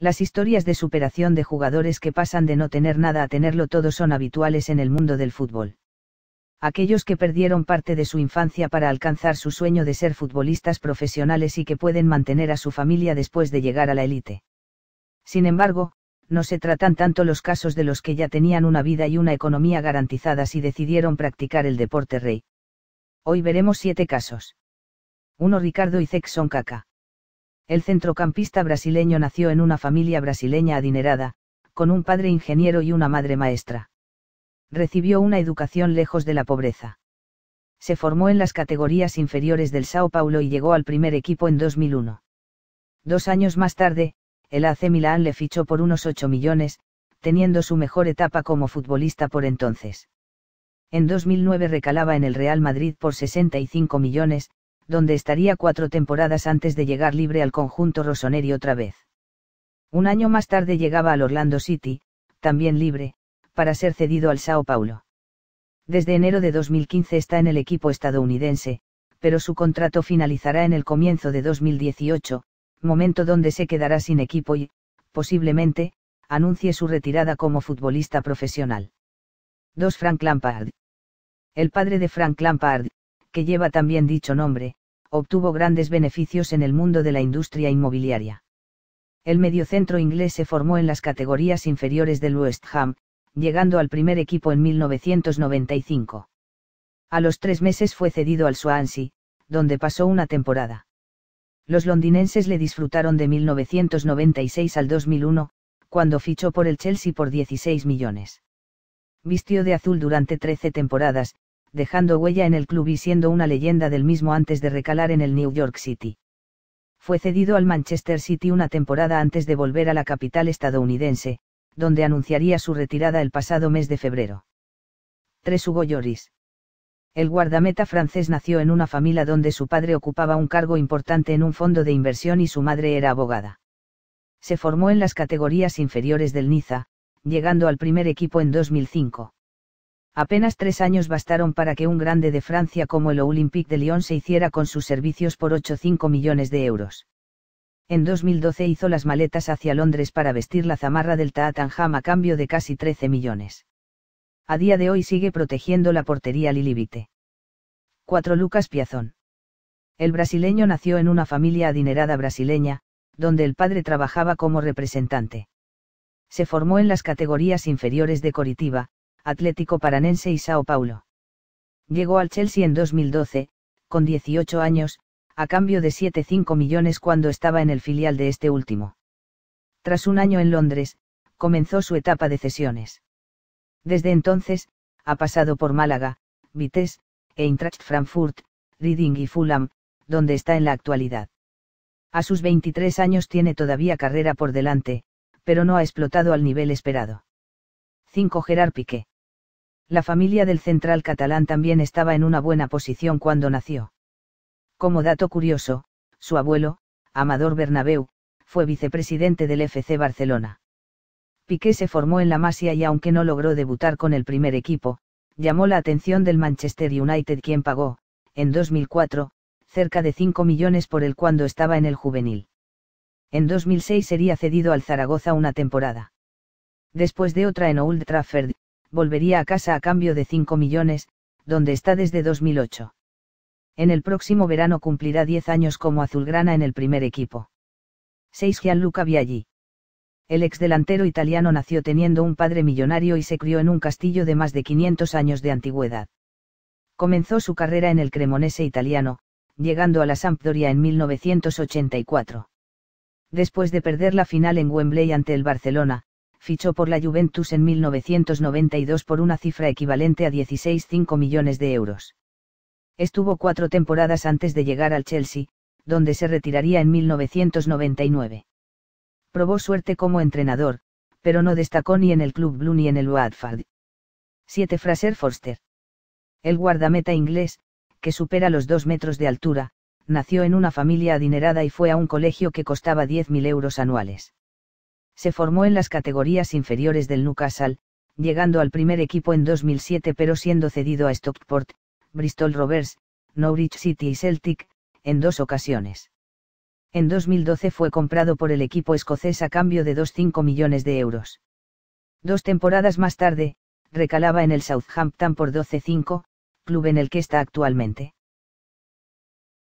Las historias de superación de jugadores que pasan de no tener nada a tenerlo todo son habituales en el mundo del fútbol. Aquellos que perdieron parte de su infancia para alcanzar su sueño de ser futbolistas profesionales y que pueden mantener a su familia después de llegar a la élite. Sin embargo, no se tratan tanto los casos de los que ya tenían una vida y una economía garantizadas y decidieron practicar el deporte rey. Hoy veremos siete casos. 1. Ricardo y son Caca. El centrocampista brasileño nació en una familia brasileña adinerada, con un padre ingeniero y una madre maestra. Recibió una educación lejos de la pobreza. Se formó en las categorías inferiores del Sao Paulo y llegó al primer equipo en 2001. Dos años más tarde, el AC Milan le fichó por unos 8 millones, teniendo su mejor etapa como futbolista por entonces. En 2009 recalaba en el Real Madrid por 65 millones, donde estaría cuatro temporadas antes de llegar libre al conjunto rossoneri otra vez. Un año más tarde llegaba al Orlando City, también libre, para ser cedido al Sao Paulo. Desde enero de 2015 está en el equipo estadounidense, pero su contrato finalizará en el comienzo de 2018, momento donde se quedará sin equipo y, posiblemente, anuncie su retirada como futbolista profesional. 2. Frank Lampard. El padre de Frank Lampard, que lleva también dicho nombre, obtuvo grandes beneficios en el mundo de la industria inmobiliaria. El mediocentro inglés se formó en las categorías inferiores del West Ham, llegando al primer equipo en 1995. A los tres meses fue cedido al Swansea, donde pasó una temporada. Los londinenses le disfrutaron de 1996 al 2001, cuando fichó por el Chelsea por 16 millones. Vistió de azul durante 13 temporadas, dejando huella en el club y siendo una leyenda del mismo antes de recalar en el New York City. Fue cedido al Manchester City una temporada antes de volver a la capital estadounidense, donde anunciaría su retirada el pasado mes de febrero. 3. Hugo Lloris. El guardameta francés nació en una familia donde su padre ocupaba un cargo importante en un fondo de inversión y su madre era abogada. Se formó en las categorías inferiores del Niza, llegando al primer equipo en 2005. Apenas tres años bastaron para que un grande de Francia como el Olympique de Lyon se hiciera con sus servicios por 8-5 millones de euros. En 2012 hizo las maletas hacia Londres para vestir la zamarra del Tottenham a cambio de casi 13 millones. A día de hoy sigue protegiendo la portería Lilibite. 4. Lucas Piazón. El brasileño nació en una familia adinerada brasileña, donde el padre trabajaba como representante. Se formó en las categorías inferiores de Coritiba, Atlético Paranense y Sao Paulo. Llegó al Chelsea en 2012, con 18 años, a cambio de 7,5 millones cuando estaba en el filial de este último. Tras un año en Londres, comenzó su etapa de cesiones. Desde entonces, ha pasado por Málaga, Vitesse, Eintracht Frankfurt, Reading y Fulham, donde está en la actualidad. A sus 23 años tiene todavía carrera por delante, pero no ha explotado al nivel esperado. 5. Gerard Piqué. La familia del central catalán también estaba en una buena posición cuando nació. Como dato curioso, su abuelo, Amador Bernabeu, fue vicepresidente del FC Barcelona. Piqué se formó en la Masia y aunque no logró debutar con el primer equipo, llamó la atención del Manchester United quien pagó, en 2004, cerca de 5 millones por él cuando estaba en el juvenil. En 2006 sería cedido al Zaragoza una temporada. Después de otra en Old Trafford, volvería a casa a cambio de 5 millones, donde está desde 2008. En el próximo verano cumplirá 10 años como azulgrana en el primer equipo. 6. Gianluca Vialli. El ex delantero italiano nació teniendo un padre millonario y se crió en un castillo de más de 500 años de antigüedad. Comenzó su carrera en el Cremonese italiano, llegando a la Sampdoria en 1984. Después de perder la final en Wembley ante el Barcelona, fichó por la Juventus en 1992 por una cifra equivalente a 16,5 millones de euros. Estuvo cuatro temporadas antes de llegar al Chelsea, donde se retiraría en 1999. Probó suerte como entrenador, pero no destacó ni en el Club Blue ni en el Watford. 7. Fraser Forster. El guardameta inglés, que supera los 2 metros de altura, nació en una familia adinerada y fue a un colegio que costaba 10.000 euros anuales se formó en las categorías inferiores del Newcastle, llegando al primer equipo en 2007 pero siendo cedido a Stockport, Bristol Rovers, Norwich City y Celtic, en dos ocasiones. En 2012 fue comprado por el equipo escocés a cambio de 2,5 millones de euros. Dos temporadas más tarde, recalaba en el Southampton por 12,5, club en el que está actualmente.